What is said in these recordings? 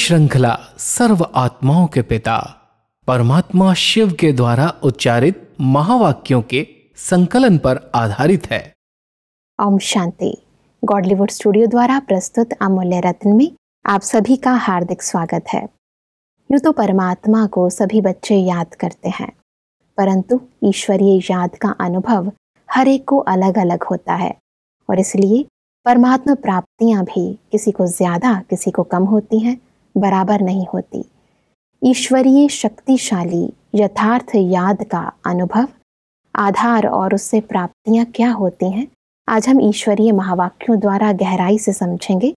श्रृंखला सर्व आत्माओं के पिता परमात्मा शिव के द्वारा उच्चारित महावाक्यों के संकलन पर आधारित है ओम शांति गॉडलीवुड स्टूडियो द्वारा प्रस्तुत अमूल्य रत्न में आप सभी का हार्दिक स्वागत है यूँ तो परमात्मा को सभी बच्चे याद करते हैं परंतु ईश्वरीय याद का अनुभव हर एक को अलग अलग होता है और इसलिए परमात्मा प्राप्तियां भी किसी को ज़्यादा किसी को कम होती हैं बराबर नहीं होती ईश्वरीय शक्तिशाली यथार्थ याद का अनुभव आधार और उससे प्राप्तियां क्या होती हैं आज हम ईश्वरीय महावाक्यों द्वारा गहराई से समझेंगे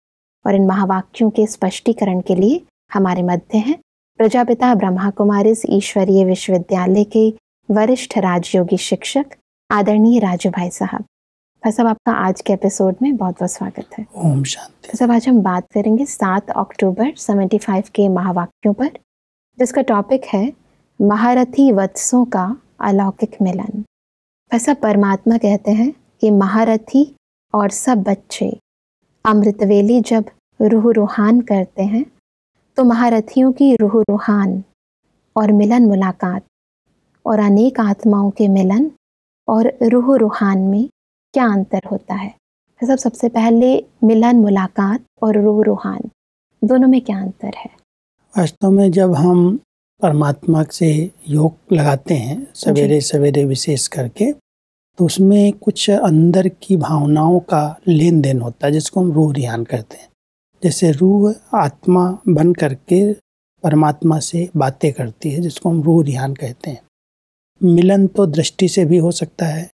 और इन महावाक्यों के स्पष्टीकरण के लिए हमारे मध्य हैं प्रजापिता ब्रह्मा कुमारी ईश्वरीय विश्वविद्यालय के वरिष्ठ राजयोगी शिक्षक आदरणीय राजू भाई साहब भाई साहब आपका आज के एपिसोड में बहुत बहुत स्वागत है ओम शांति सब आज हम बात करेंगे सात अक्टूबर 75 के महावाक्यों पर जिसका टॉपिक है महारथी वत्सों का अलौकिक मिलन ऐसा परमात्मा कहते हैं कि महारथी और सब बच्चे अमृतवेली जब रूह रूहान करते हैं तो महारथियों की रूह रूहान और मिलन मुलाकात और अनेक आत्माओं के मिलन और रूह रूहान में क्या अंतर होता है सब सबसे पहले मिलन मुलाकात और रूह रूहान दोनों में क्या अंतर है वास्तव में जब हम परमात्मा से योग लगाते हैं सवेरे सवेरे विशेष करके तो उसमें कुछ अंदर की भावनाओं का लेन देन होता है जिसको हम रूह रिहान करते हैं जैसे रूह आत्मा बन करके परमात्मा से बातें करती है जिसको हम रूह रिहान कहते हैं मिलन तो दृष्टि से भी हो सकता है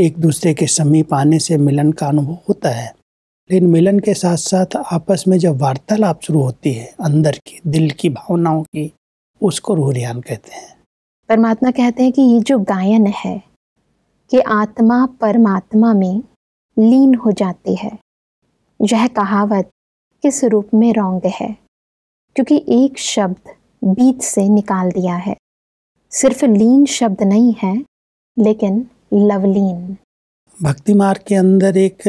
एक दूसरे के समीप आने से मिलन का अनुभव होता है लेकिन मिलन के साथ साथ आपस में जब वार्तालाप शुरू होती है अंदर की दिल की भावनाओं की उसको रूहरियान कहते हैं परमात्मा कहते हैं कि ये जो गायन है कि आत्मा परमात्मा में लीन हो जाती है यह कहावत किस रूप में रोंग है क्योंकि एक शब्द बीच से निकाल दिया है सिर्फ लीन शब्द नहीं है लेकिन लवलीन भक्ति मार्ग के अंदर एक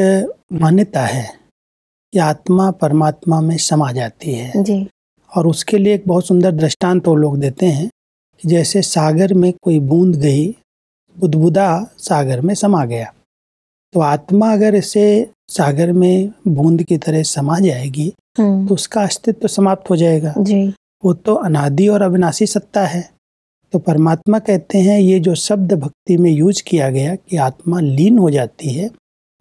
मान्यता है कि आत्मा परमात्मा में समा जाती है जी और उसके लिए एक बहुत सुंदर दृष्टांत वो लोग देते हैं कि जैसे सागर में कोई बूंद गई बुदबुदा सागर में समा गया तो आत्मा अगर इसे सागर में बूंद की तरह समा जाएगी हम्म। तो उसका अस्तित्व तो समाप्त हो जाएगा जी वो तो अनादि और अविनाशी सत्ता है तो परमात्मा कहते हैं ये जो शब्द भक्ति में यूज किया गया कि आत्मा लीन हो जाती है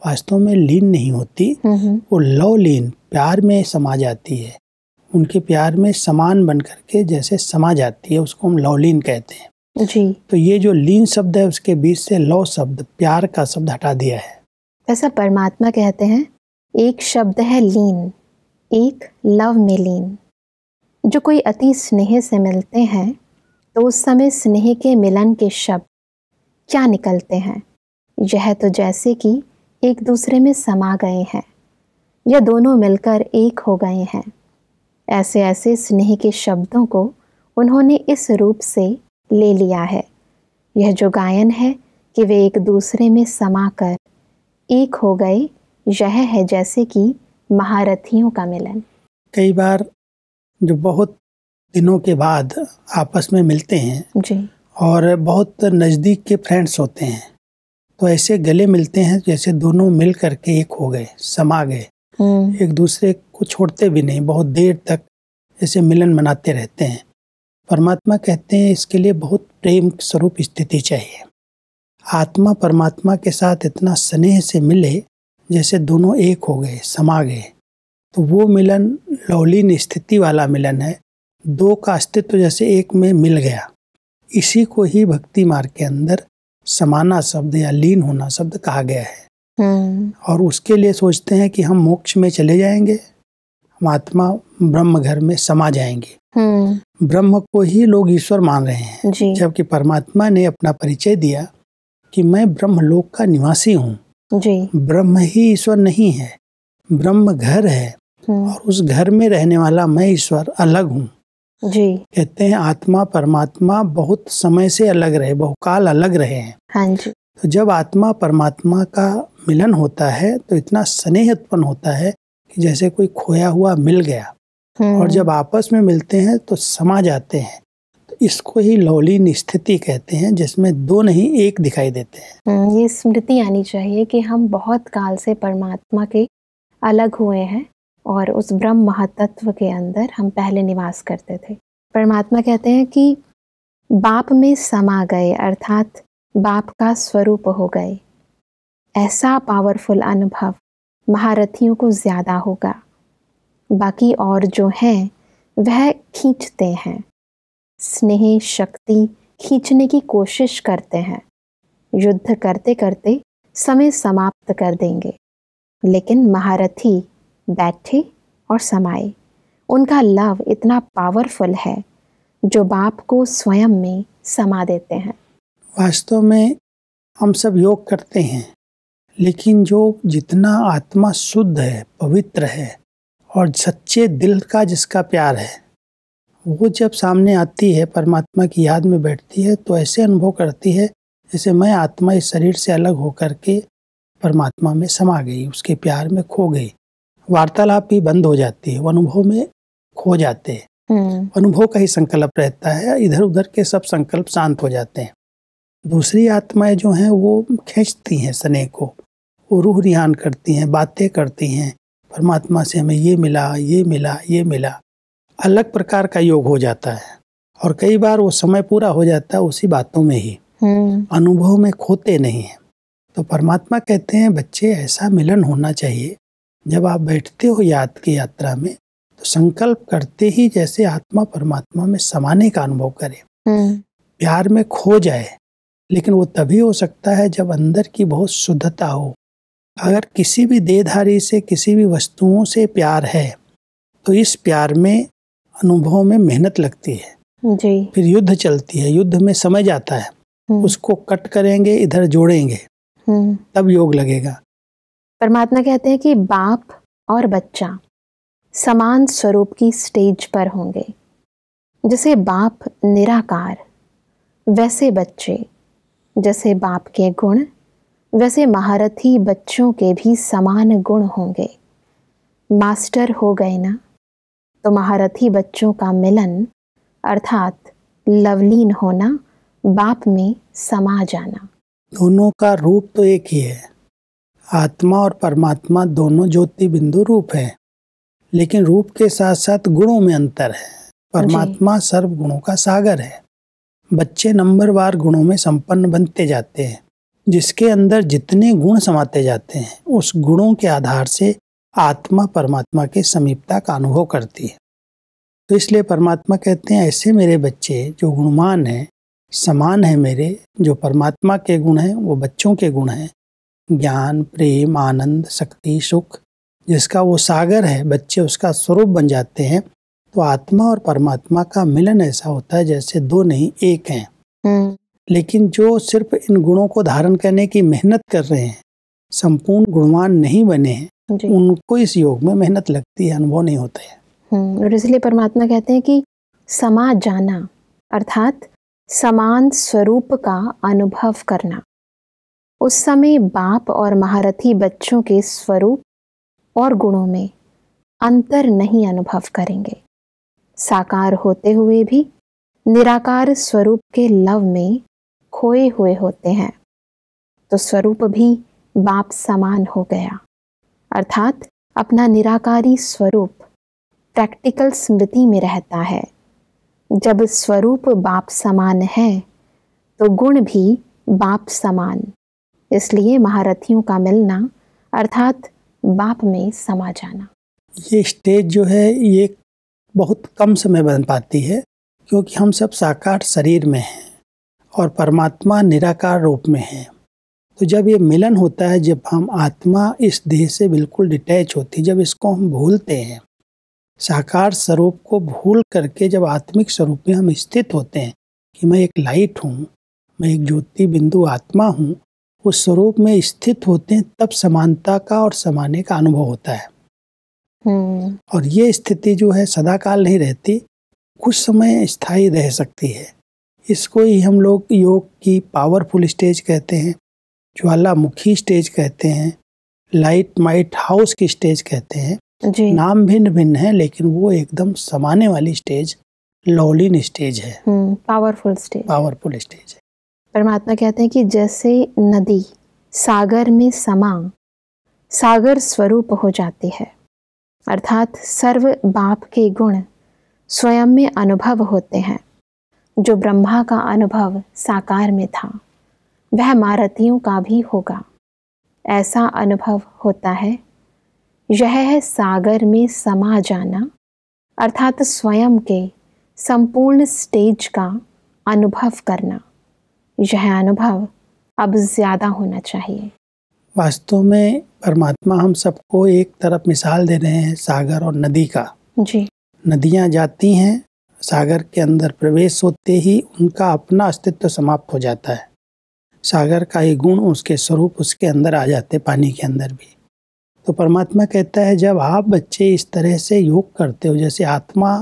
वास्तव में लीन नहीं होती वो लव लीन प्यार में समा जाती है उनके प्यार में समान बन करके जैसे समा जाती है उसको हम लवलीन कहते हैं जी तो ये जो लीन शब्द है उसके बीच से लव शब्द प्यार का शब्द हटा दिया है ऐसा परमात्मा कहते हैं एक शब्द है लीन एक लव में लीन जो कोई अति स्नेह से मिलते हैं तो उस समय स्नेह के मिलन के शब्द क्या निकलते हैं यह तो जैसे कि एक दूसरे में समा गए हैं या दोनों मिलकर एक हो गए हैं ऐसे ऐसे स्नेह के शब्दों को उन्होंने इस रूप से ले लिया है यह जो गायन है कि वे एक दूसरे में समा कर एक हो गए यह है जैसे कि महारथियों का मिलन कई बार जो बहुत दिनों के बाद आपस में मिलते हैं जी और बहुत नज़दीक के फ्रेंड्स होते हैं तो ऐसे गले मिलते हैं जैसे दोनों मिल करके एक हो गए समा गए हम्म। एक दूसरे को छोड़ते भी नहीं बहुत देर तक ऐसे मिलन मनाते रहते हैं परमात्मा कहते हैं इसके लिए बहुत प्रेम स्वरूप स्थिति चाहिए आत्मा परमात्मा के साथ इतना स्नेह से मिले जैसे दोनों एक हो गए समा गए तो वो मिलन लवलीन स्थिति वाला मिलन है दो का अस्तित्व जैसे एक में मिल गया इसी को ही भक्ति मार्ग के अंदर समाना शब्द या लीन होना शब्द कहा गया है हम्म। और उसके लिए सोचते हैं कि हम मोक्ष में चले जाएंगे हम आत्मा ब्रह्म घर में समा जाएंगे हम्म। ब्रह्म को ही लोग ईश्वर मान रहे हैं जबकि परमात्मा ने अपना परिचय दिया कि मैं ब्रह्म लोक का निवासी हूँ ब्रह्म ही ईश्वर नहीं है ब्रह्म घर है हम्म। और उस घर में रहने वाला मैं ईश्वर अलग हूँ जी कहते हैं आत्मा परमात्मा बहुत समय से अलग रहे बहुकाल अलग रहे हैं हाँ जी तो जब आत्मा परमात्मा का मिलन होता है तो इतना स्नेह उत्पन्न होता है कि जैसे कोई खोया हुआ मिल गया और हम्म। जब आपस में मिलते हैं तो समा जाते हैं तो इसको ही लौलीन स्थिति कहते हैं जिसमें दो नहीं एक दिखाई देते हैं हम्म, ये स्मृति आनी चाहिए कि हम बहुत काल से परमात्मा के अलग हुए हैं और उस ब्रह्म महातत्व के अंदर हम पहले निवास करते थे परमात्मा कहते हैं कि बाप में समा गए अर्थात बाप का स्वरूप हो गए ऐसा पावरफुल अनुभव महारथियों को ज़्यादा होगा बाकी और जो हैं वह खींचते हैं स्नेह शक्ति खींचने की कोशिश करते हैं युद्ध करते करते समय समाप्त कर देंगे लेकिन महारथी बैठे और समाए उनका लव इतना पावरफुल है जो बाप को स्वयं में समा देते हैं वास्तव में हम सब योग करते हैं लेकिन जो जितना आत्मा शुद्ध है पवित्र है और सच्चे दिल का जिसका प्यार है वो जब सामने आती है परमात्मा की याद में बैठती है तो ऐसे अनुभव करती है जैसे मैं आत्मा इस शरीर से अलग होकर के परमात्मा में समा गई उसके प्यार में खो गई वार्तालाप भी बंद हो जाती है अनुभव में खो जाते हैं हम्म। अनुभव का ही संकल्प रहता है इधर उधर के सब संकल्प शांत हो जाते हैं दूसरी आत्माएं जो हैं वो खींचती हैं स्नेह को वो रूह रिहान करती हैं बातें करती हैं परमात्मा से हमें ये मिला ये मिला ये मिला अलग प्रकार का योग हो जाता है और कई बार वो समय पूरा हो जाता है उसी बातों में ही हम्म। अनुभव में खोते नहीं हैं तो परमात्मा कहते हैं बच्चे ऐसा मिलन होना चाहिए जब आप बैठते हो याद की यात्रा में तो संकल्प करते ही जैसे आत्मा परमात्मा में समाने का अनुभव करे हम्म। प्यार में खो जाए लेकिन वो तभी हो सकता है जब अंदर की बहुत शुद्धता हो अगर किसी भी देहधारी से किसी भी वस्तुओं से प्यार है तो इस प्यार में अनुभव में मेहनत लगती है जी फिर युद्ध चलती है युद्ध में समय जाता है हम्म। उसको कट करेंगे इधर जोड़ेंगे हम्म। तब योग लगेगा परमात्मा कहते हैं कि बाप और बच्चा समान स्वरूप की स्टेज पर होंगे जैसे बाप निराकार वैसे बच्चे जैसे बाप के गुण वैसे महारथी बच्चों के भी समान गुण होंगे मास्टर हो गए ना तो महारथी बच्चों का मिलन अर्थात लवलीन होना बाप में समा जाना दोनों का रूप तो एक ही है आत्मा और परमात्मा दोनों ज्योति बिंदु रूप है लेकिन रूप के साथ साथ गुणों में अंतर है हाँ परमात्मा सर्व गुणों का सागर है बच्चे नंबरवार गुणों में संपन्न बनते जाते हैं जिसके अंदर जितने गुण समाते जाते हैं उस गुणों के आधार से आत्मा परमात्मा के समीपता का अनुभव करती है तो इसलिए परमात्मा कहते हैं ऐसे मेरे बच्चे जो गुणवान हैं समान हैं मेरे जो परमात्मा के गुण हैं वो बच्चों के गुण हैं ज्ञान प्रेम आनंद शक्ति सुख जिसका वो सागर है बच्चे उसका स्वरूप बन जाते हैं तो आत्मा और परमात्मा का मिलन ऐसा होता है जैसे दो नहीं एक हैं हम्म। लेकिन जो सिर्फ इन गुणों को धारण करने की मेहनत कर रहे हैं संपूर्ण गुणवान नहीं बने हैं उनको इस योग में मेहनत लगती है अनुभव नहीं होता है हम्म, और इसलिए परमात्मा कहते हैं कि समा जाना अर्थात समान स्वरूप का अनुभव करना उस समय बाप और महारथी बच्चों के स्वरूप और गुणों में अंतर नहीं अनुभव करेंगे साकार होते हुए भी निराकार स्वरूप के लव में खोए हुए होते हैं तो स्वरूप भी बाप समान हो गया अर्थात अपना निराकारी स्वरूप प्रैक्टिकल स्मृति में रहता है जब स्वरूप बाप समान है तो गुण भी बाप समान इसलिए महारथियों का मिलना अर्थात बाप में समा जाना ये स्टेज जो है ये बहुत कम समय बन पाती है क्योंकि हम सब साकार शरीर में हैं और परमात्मा निराकार रूप में है तो जब ये मिलन होता है जब हम आत्मा इस देह से बिल्कुल डिटैच होती है जब इसको हम भूलते हैं साकार स्वरूप को भूल करके जब आत्मिक स्वरूप में हम स्थित होते हैं कि मैं एक लाइट हूँ मैं एक ज्योति बिंदु आत्मा हूँ उस स्वरूप में स्थित होते हैं तब समानता का और समाने का अनुभव होता है हम्म। और ये स्थिति जो है सदाकाल नहीं रहती कुछ समय स्थायी रह सकती है इसको ही हम लोग योग की पावरफुल स्टेज कहते हैं ज्वालामुखी स्टेज कहते हैं लाइट माइट हाउस की स्टेज कहते हैं जी। नाम भिन्न भिन्न है लेकिन वो एकदम समाने वाली स्टेज लॉलिन स्टेज है पावरफुल स्टेज पावरफुल स्टेज है परमात्मा कहते हैं कि जैसे नदी सागर में समा सागर स्वरूप हो जाती है अर्थात सर्व बाप के गुण स्वयं में अनुभव होते हैं जो ब्रह्मा का अनुभव साकार में था वह मारतियों का भी होगा ऐसा अनुभव होता है यह है सागर में समा जाना अर्थात स्वयं के संपूर्ण स्टेज का अनुभव करना यह अनुभव अब ज़्यादा होना चाहिए वास्तव में परमात्मा हम सबको एक तरफ मिसाल दे रहे हैं सागर और नदी का जी नदियाँ जाती हैं सागर के अंदर प्रवेश होते ही उनका अपना अस्तित्व समाप्त हो जाता है सागर का ही गुण उसके स्वरूप उसके अंदर आ जाते पानी के अंदर भी तो परमात्मा कहता है जब आप बच्चे इस तरह से योग करते हो जैसे आत्मा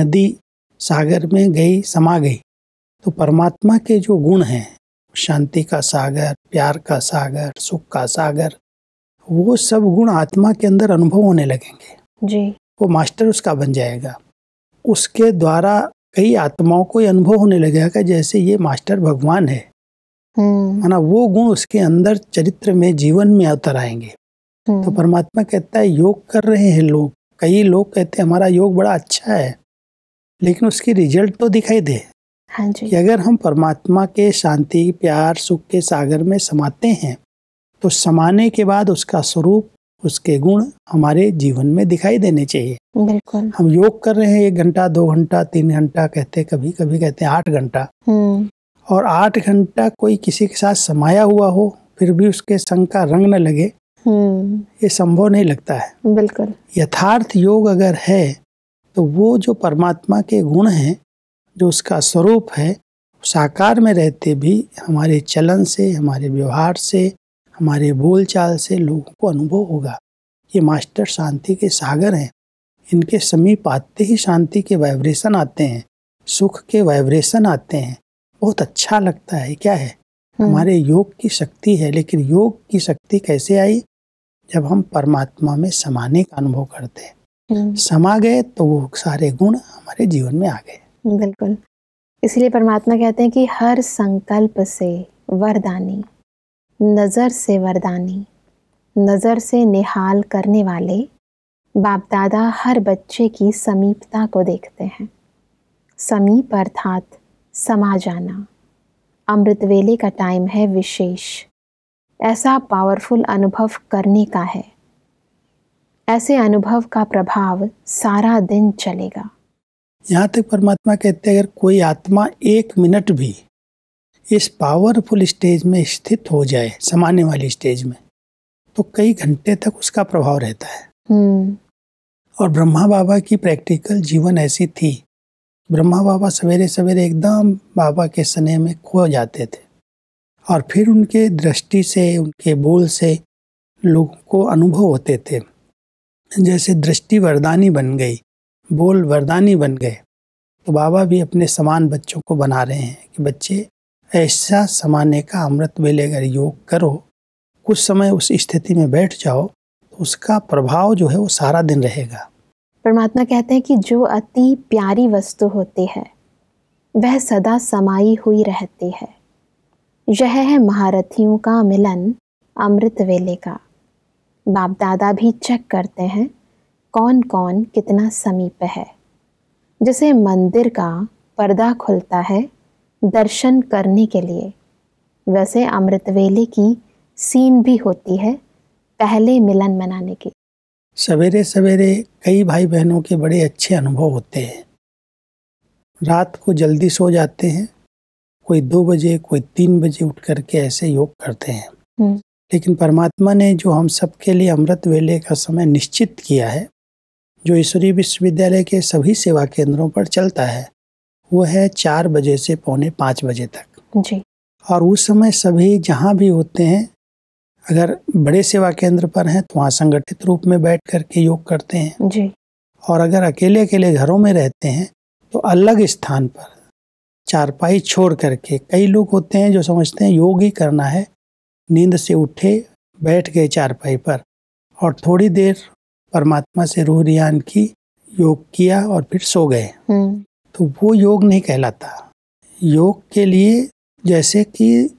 नदी सागर में गई समा गई तो परमात्मा के जो गुण हैं शांति का सागर प्यार का सागर सुख का सागर वो सब गुण आत्मा के अंदर अनुभव होने लगेंगे जी वो मास्टर उसका बन जाएगा उसके द्वारा कई आत्माओं को अनुभव होने लगेगा जैसे ये मास्टर भगवान है माना हम्म। वो गुण उसके अंदर चरित्र में जीवन में अवतर आएंगे हम्म। तो परमात्मा कहता है योग कर रहे हैं लोग कई लोग कहते हैं हमारा योग बड़ा अच्छा है लेकिन उसकी रिजल्ट तो दिखाई दे हाँ जी कि अगर हम परमात्मा के शांति प्यार सुख के सागर में समाते हैं तो समाने के बाद उसका स्वरूप उसके गुण हमारे जीवन में दिखाई देने चाहिए बिल्कुल हम योग कर रहे हैं एक घंटा दो घंटा तीन घंटा कहते हैं कभी कभी कहते हैं आठ घंटा हम्म। और आठ घंटा कोई किसी के साथ समाया हुआ हो फिर भी उसके संग का रंग न लगे हम्म। ये संभव नहीं लगता है बिल्कुल यथार्थ योग अगर है तो वो जो परमात्मा के गुण हैं जो उसका स्वरूप है साकार में रहते भी हमारे चलन से हमारे व्यवहार से हमारे बोल चाल से लोगों को अनुभव होगा ये मास्टर शांति के सागर हैं इनके समीप आते ही शांति के वाइब्रेशन आते हैं सुख के वाइब्रेशन आते हैं बहुत अच्छा लगता है क्या है हम्म। हमारे योग की शक्ति है लेकिन योग की शक्ति कैसे आई जब हम परमात्मा में समाने का अनुभव करते हैं हम्म। समा गए तो वो सारे गुण हमारे जीवन में आ गए बिल्कुल इसलिए परमात्मा कहते हैं कि हर संकल्प से वरदानी नज़र से वरदानी नज़र से निहाल करने वाले बाप दादा हर बच्चे की समीपता को देखते हैं समीप अर्थात समा जाना अमृत वेले का टाइम है विशेष ऐसा पावरफुल अनुभव करने का है ऐसे अनुभव का प्रभाव सारा दिन चलेगा यहाँ तक परमात्मा कहते हैं अगर कोई आत्मा एक मिनट भी इस पावरफुल स्टेज में स्थित हो जाए समाने वाली स्टेज में तो कई घंटे तक उसका प्रभाव रहता है हम्म। और ब्रह्मा बाबा की प्रैक्टिकल जीवन ऐसी थी ब्रह्मा बाबा सवेरे सवेरे एकदम बाबा के स्नेह में खो जाते थे और फिर उनके दृष्टि से उनके बोल से लोगों को अनुभव होते थे जैसे दृष्टि वरदानी बन गई बोल वरदानी बन गए तो बाबा भी अपने समान बच्चों को बना रहे हैं कि बच्चे ऐसा समाने का अमृत वेले अगर योग करो कुछ समय उस स्थिति में बैठ जाओ तो उसका प्रभाव जो है वो सारा दिन रहेगा परमात्मा कहते हैं कि जो अति प्यारी वस्तु होती है वह सदा समाई हुई रहती है यह है महारथियों का मिलन अमृत वेले का बाप दादा भी चेक करते हैं कौन कौन कितना समीप है जैसे मंदिर का पर्दा खुलता है दर्शन करने के लिए वैसे अमृतवेले की सीन भी होती है पहले मिलन मनाने की सवेरे सवेरे कई भाई बहनों के बड़े अच्छे अनुभव होते हैं रात को जल्दी सो जाते हैं कोई दो बजे कोई तीन बजे उठ करके ऐसे योग करते हैं हम्म। लेकिन परमात्मा ने जो हम सबके लिए अमृत वेले का समय निश्चित किया है जो ईश्वरीय विश्वविद्यालय के सभी सेवा केंद्रों पर चलता है वो है चार बजे से पौने पाँच बजे तक जी और उस समय सभी जहाँ भी होते हैं अगर बड़े सेवा केंद्र पर हैं तो वहाँ संगठित रूप में बैठ कर के योग करते हैं जी और अगर अकेले अकेले घरों में रहते हैं तो अलग स्थान पर चारपाई छोड़ करके कई लोग होते हैं जो समझते हैं योग ही करना है नींद से उठे बैठ गए चारपाई पर और थोड़ी देर परमात्मा से रूह रियान की योग किया और फिर सो गए हम्म। तो वो योग नहीं कहलाता योग के लिए जैसे कि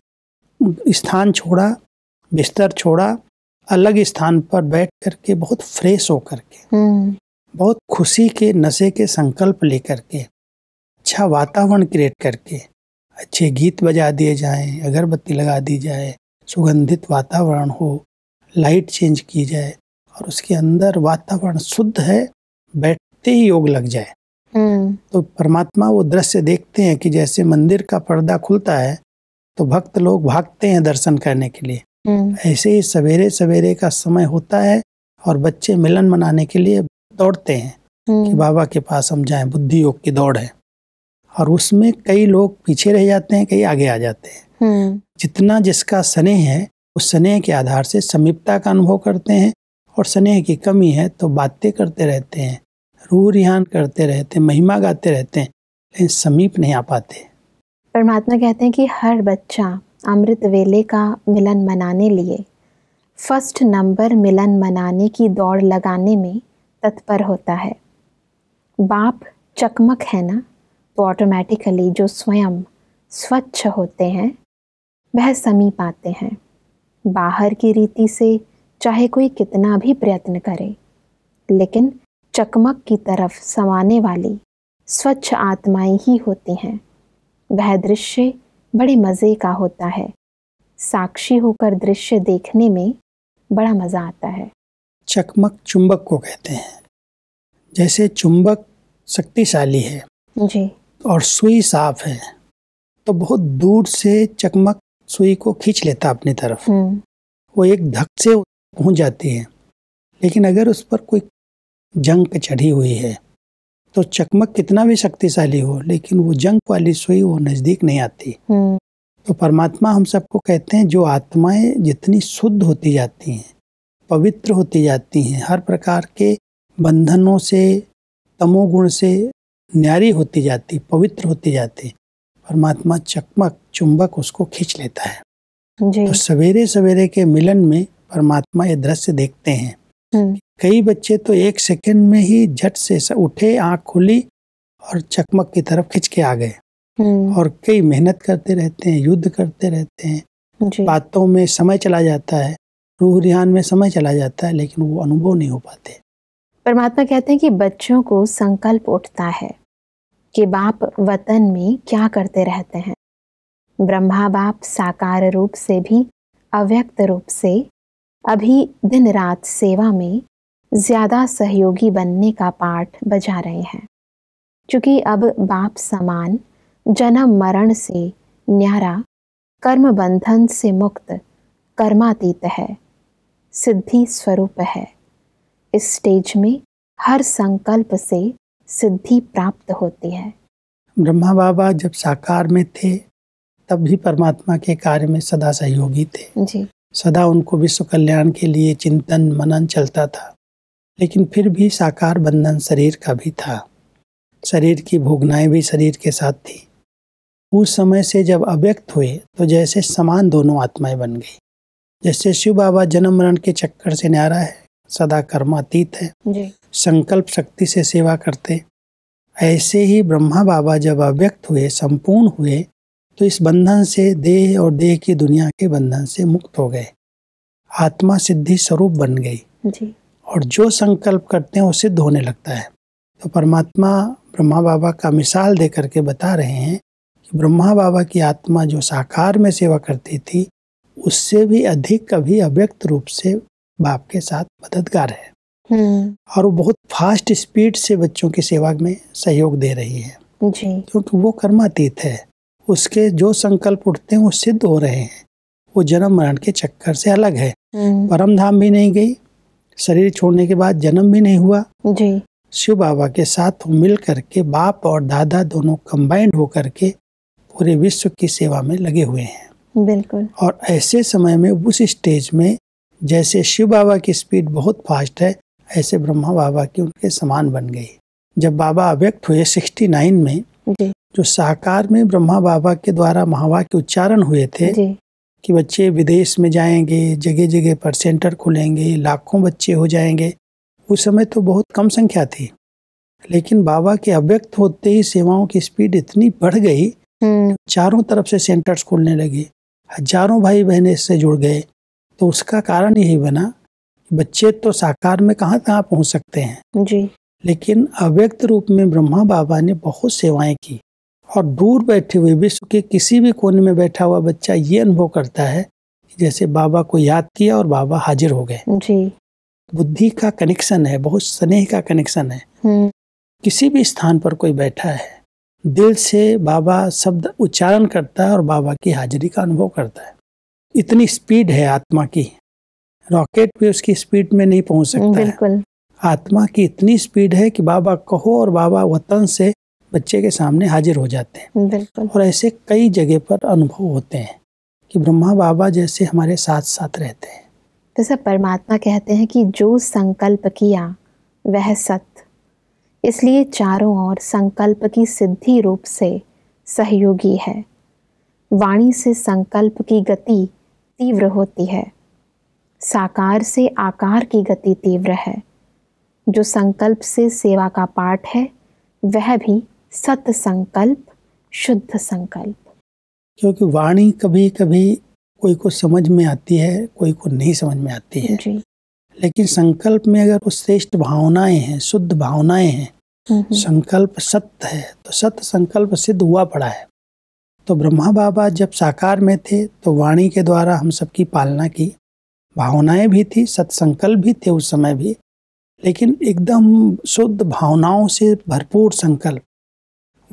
स्थान छोड़ा बिस्तर छोड़ा अलग स्थान पर बैठ करके बहुत फ्रेश होकर के हम्म। बहुत खुशी के नशे के संकल्प लेकर के अच्छा वातावरण क्रिएट करके अच्छे गीत बजा दिए जाएं अगरबत्ती लगा दी जाए सुगंधित वातावरण हो लाइट चेंज की जाए और उसके अंदर वातावरण शुद्ध है बैठते ही योग लग जाए हम्म। तो परमात्मा वो दृश्य देखते हैं कि जैसे मंदिर का पर्दा खुलता है तो भक्त लोग भागते हैं दर्शन करने के लिए हम्म। ऐसे ही सवेरे सवेरे का समय होता है और बच्चे मिलन मनाने के लिए दौड़ते हैं हम्म। कि बाबा के पास हम जाएं बुद्धि योग की दौड़ है और उसमें कई लोग पीछे रह जाते हैं कई आगे आ जाते हैं जितना जिसका स्नेह है उस स्नेह के आधार से समीपता का अनुभव करते हैं और स्नेह की कमी है तो बातें करते रहते हैं रूह रिहान करते रहते हैं महिमा गाते रहते हैं लेकिन समीप नहीं आ पाते परमात्मा कहते हैं कि हर बच्चा अमृत वेले का मिलन मनाने लिए फर्स्ट नंबर मिलन मनाने की दौड़ लगाने में तत्पर होता है बाप चकमक है ना तो ऑटोमेटिकली जो स्वयं स्वच्छ होते हैं वह समीप आते हैं बाहर की रीति से चाहे कोई कितना भी प्रयत्न करे लेकिन चकमक की तरफ समाने वाली स्वच्छ आत्माएं ही होती हैं वह दृश्य बड़े मज़े का होता है साक्षी होकर दृश्य देखने में बड़ा मज़ा आता है चकमक चुंबक को कहते हैं जैसे चुंबक शक्तिशाली है जी और सुई साफ है तो बहुत दूर से चकमक सुई को खींच लेता अपनी तरफ हम्म। वो एक धक से पहुँच जाती है लेकिन अगर उस पर कोई जंग चढ़ी हुई है तो चकमक कितना भी शक्तिशाली हो लेकिन वो जंग वाली सुई वो नज़दीक नहीं आती हम्म। तो परमात्मा हम सबको कहते हैं जो आत्माएं जितनी शुद्ध होती जाती हैं पवित्र होती जाती हैं हर प्रकार के बंधनों से तमोगुण से न्यारी होती जाती पवित्र होती जाती परमात्मा चकमक चुंबक उसको खींच लेता है तो सवेरे सवेरे के मिलन में परमात्मा ये दृश्य देखते हैं हम्म। कई बच्चे तो एक सेकंड में ही झट से उठे आंख खुली और चकमक की तरफ खिंच के आ गए हम्म। और कई मेहनत करते रहते हैं युद्ध करते रहते हैं बातों में समय चला जाता है रूह रिहान में समय चला जाता है लेकिन वो अनुभव नहीं हो पाते परमात्मा कहते हैं कि बच्चों को संकल्प उठता है कि बाप वतन में क्या करते रहते हैं ब्रह्मा बाप साकार रूप से भी अव्यक्त रूप से अभी दिन रात सेवा में ज़्यादा सहयोगी बनने का पाठ बजा रहे हैं क्योंकि अब बाप समान जन्म मरण से न्यारा कर्म बंधन से मुक्त कर्मातीत है सिद्धि स्वरूप है इस स्टेज में हर संकल्प से सिद्धि प्राप्त होती है ब्रह्मा बाबा जब साकार में थे तब भी परमात्मा के कार्य में सदा सहयोगी थे जी सदा उनको विश्व कल्याण के लिए चिंतन मनन चलता था लेकिन फिर भी साकार बंधन शरीर का भी था शरीर की भोगनाएं भी शरीर के साथ थी उस समय से जब अव्यक्त हुए तो जैसे समान दोनों आत्माएं बन गई जैसे शिव बाबा जन्म मरण के चक्कर से न्यारा है सदा कर्मातीत है जी। संकल्प शक्ति से सेवा करते ऐसे ही ब्रह्मा बाबा जब अव्यक्त हुए संपूर्ण हुए तो इस बंधन से देह और देह की दुनिया के बंधन से मुक्त हो गए आत्मा सिद्धि स्वरूप बन गई और जो संकल्प करते हैं वो सिद्ध होने लगता है तो परमात्मा ब्रह्मा बाबा का मिसाल दे करके बता रहे हैं कि ब्रह्मा बाबा की आत्मा जो साकार में सेवा करती थी उससे भी अधिक कभी अव्यक्त रूप से बाप के साथ मददगार है हम्म। और वो बहुत फास्ट स्पीड से बच्चों की सेवा में सहयोग दे रही है जी। क्योंकि वो कर्मातीत है उसके जो संकल्प उठते हैं वो सिद्ध हो रहे हैं वो जन्म मरण के चक्कर से अलग है हम्म। परम धाम भी नहीं गई शरीर छोड़ने के बाद जन्म भी नहीं हुआ जी शिव बाबा के साथ मिल करके बाप और दादा दोनों कंबाइंड होकर के पूरे विश्व की सेवा में लगे हुए हैं बिल्कुल और ऐसे समय में उस स्टेज में जैसे शिव बाबा की स्पीड बहुत फास्ट है ऐसे ब्रह्मा बाबा की उनके समान बन गई जब बाबा अव्यक्त हुए 69 में जो साकार में ब्रह्मा बाबा के द्वारा महावा के उच्चारण हुए थे कि बच्चे विदेश में जाएंगे जगह जगह पर सेंटर खुलेंगे लाखों बच्चे हो जाएंगे उस समय तो बहुत कम संख्या थी लेकिन बाबा के अव्यक्त होते ही सेवाओं की स्पीड इतनी बढ़ गई हम्म। चारों तरफ से सेंटर्स खुलने लगे हजारों भाई बहने इससे जुड़ गए तो उसका कारण यही बना बच्चे तो साकार में कहाँ कहाँ पहुँच सकते हैं जी लेकिन अव्यक्त रूप में ब्रह्मा बाबा ने बहुत सेवाएं की और दूर बैठे हुए विश्व के किसी भी कोने में बैठा हुआ बच्चा ये अनुभव करता है कि जैसे बाबा को याद किया और बाबा हाजिर हो गए जी बुद्धि का कनेक्शन है बहुत स्नेह का कनेक्शन है हम्म। किसी भी स्थान पर कोई बैठा है दिल से बाबा शब्द उच्चारण करता है और बाबा की हाजिरी का अनुभव करता है इतनी स्पीड है आत्मा की रॉकेट भी उसकी स्पीड में नहीं पहुंच सकता है आत्मा की इतनी स्पीड है कि बाबा कहो और बाबा वतन से बच्चे के सामने हाजिर हो जाते हैं और ऐसे कई जगह पर अनुभव होते हैं कि ब्रह्मा बाबा जैसे हमारे साथ साथ रहते हैं तो सर परमात्मा कहते हैं कि जो संकल्प किया वह सत्य इसलिए चारों ओर संकल्प की सिद्धि रूप से सहयोगी है वाणी से संकल्प की गति तीव्र होती है साकार से आकार की गति तीव्र है जो संकल्प से सेवा का पाठ है वह भी सत संकल्प शुद्ध संकल्प क्योंकि वाणी कभी कभी कोई को समझ में आती है कोई को नहीं समझ में आती है जी। लेकिन संकल्प में अगर वो श्रेष्ठ भावनाएं हैं शुद्ध भावनाएं हैं हम्म, हम्म। संकल्प सत्य है तो सत्य संकल्प सिद्ध हुआ पड़ा है तो ब्रह्मा बाबा जब साकार में थे तो वाणी के द्वारा हम सबकी पालना की भावनाएं भी थी सत्संकल्प भी थे उस समय भी लेकिन एकदम शुद्ध भावनाओं से भरपूर संकल्प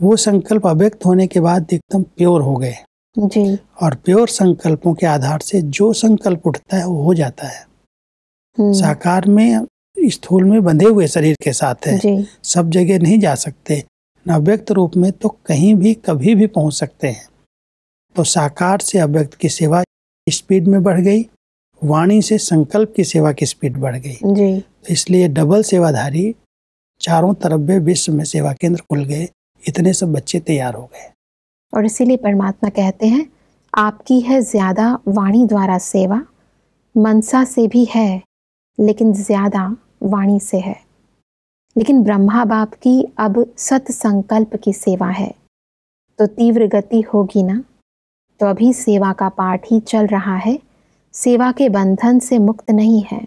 वो संकल्प अव्यक्त होने के बाद एकदम प्योर हो गए जी और प्योर संकल्पों के आधार से जो संकल्प उठता है वो हो जाता है हम्म। साकार में स्थूल में बंधे हुए शरीर के साथ है सब जगह नहीं जा सकते अव्यक्त रूप में तो कहीं भी कभी भी पहुंच सकते हैं तो साकार से अव्यक्त की सेवा स्पीड में बढ़ गई वाणी से संकल्प की सेवा की स्पीड बढ़ गई जी। इसलिए डबल सेवाधारी चारों तरफ विश्व में सेवा केंद्र खुल गए इतने सब बच्चे तैयार हो गए और इसीलिए परमात्मा कहते हैं आपकी है ज़्यादा वाणी द्वारा सेवा मनसा से भी है लेकिन ज़्यादा वाणी से है लेकिन ब्रह्मा बाप की अब सत संकल्प की सेवा है तो तीव्र गति होगी ना तो अभी सेवा का पाठ ही चल रहा है सेवा के बंधन से मुक्त नहीं है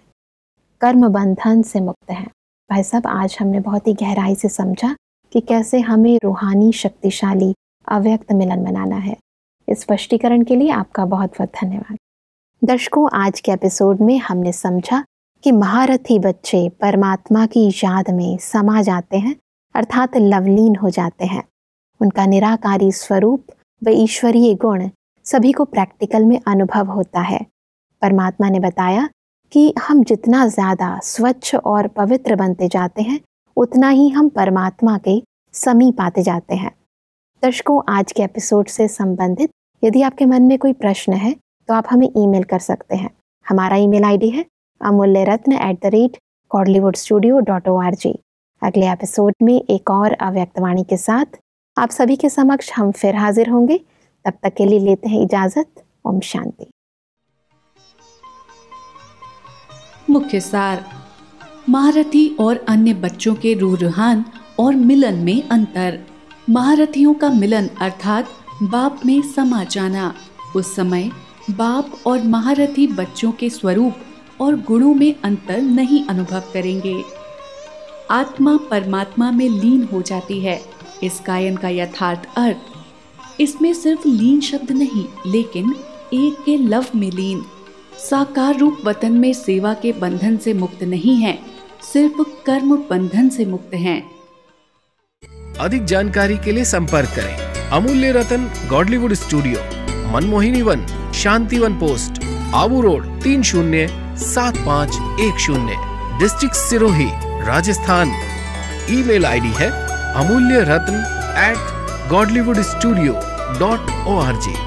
कर्म बंधन से मुक्त है भाई साहब आज हमने बहुत ही गहराई से समझा कि कैसे हमें रूहानी शक्तिशाली अव्यक्त मिलन बनाना है इस स्पष्टीकरण के लिए आपका बहुत बहुत धन्यवाद दर्शकों आज के एपिसोड में हमने समझा कि महारथी बच्चे परमात्मा की याद में समा जाते हैं अर्थात लवलीन हो जाते हैं उनका निराकारी स्वरूप व ईश्वरीय गुण सभी को प्रैक्टिकल में अनुभव होता है परमात्मा ने बताया कि हम जितना ज़्यादा स्वच्छ और पवित्र बनते जाते हैं उतना ही हम परमात्मा के समीप आते जाते हैं दर्शकों आज के एपिसोड से संबंधित यदि आपके मन में कोई प्रश्न है तो आप हमें ईमेल कर सकते हैं हमारा ईमेल आईडी है Amulya Ratna at the rate Godlywood studio dot O R G अगले एपिसोड में एक और अव्यक्तवाणी के साथ आप सभी के समक्ष हम फिर हाजिर होंगे तब तक के लिए लेते हैं इजाजत ओम शांति मुख्य सार महारथी और अन्य बच्चों के रूहान और मिलन में अंतर महारथियों का मिलन अर्थात बाप में समा जाना उस समय बाप और महारथी बच्चों के स्वरूप और गुणों में अंतर नहीं अनुभव करेंगे आत्मा परमात्मा में लीन हो जाती है इस गायन का यथार्थ अर्थ इसमें सिर्फ लीन शब्द नहीं लेकिन एक के लव में लीन साकार रूप वतन में सेवा के बंधन से मुक्त नहीं है सिर्फ कर्म बंधन से मुक्त हैं। अधिक जानकारी के लिए संपर्क करें Amulya Ratan Godlywood studio Manmohini Van Shanti Van post Abu Road तीन शून्य सात पाँच एक शून्य district Sirohi Rajasthan email ID है Amulya Ratna at Godlywood studio dot O R ji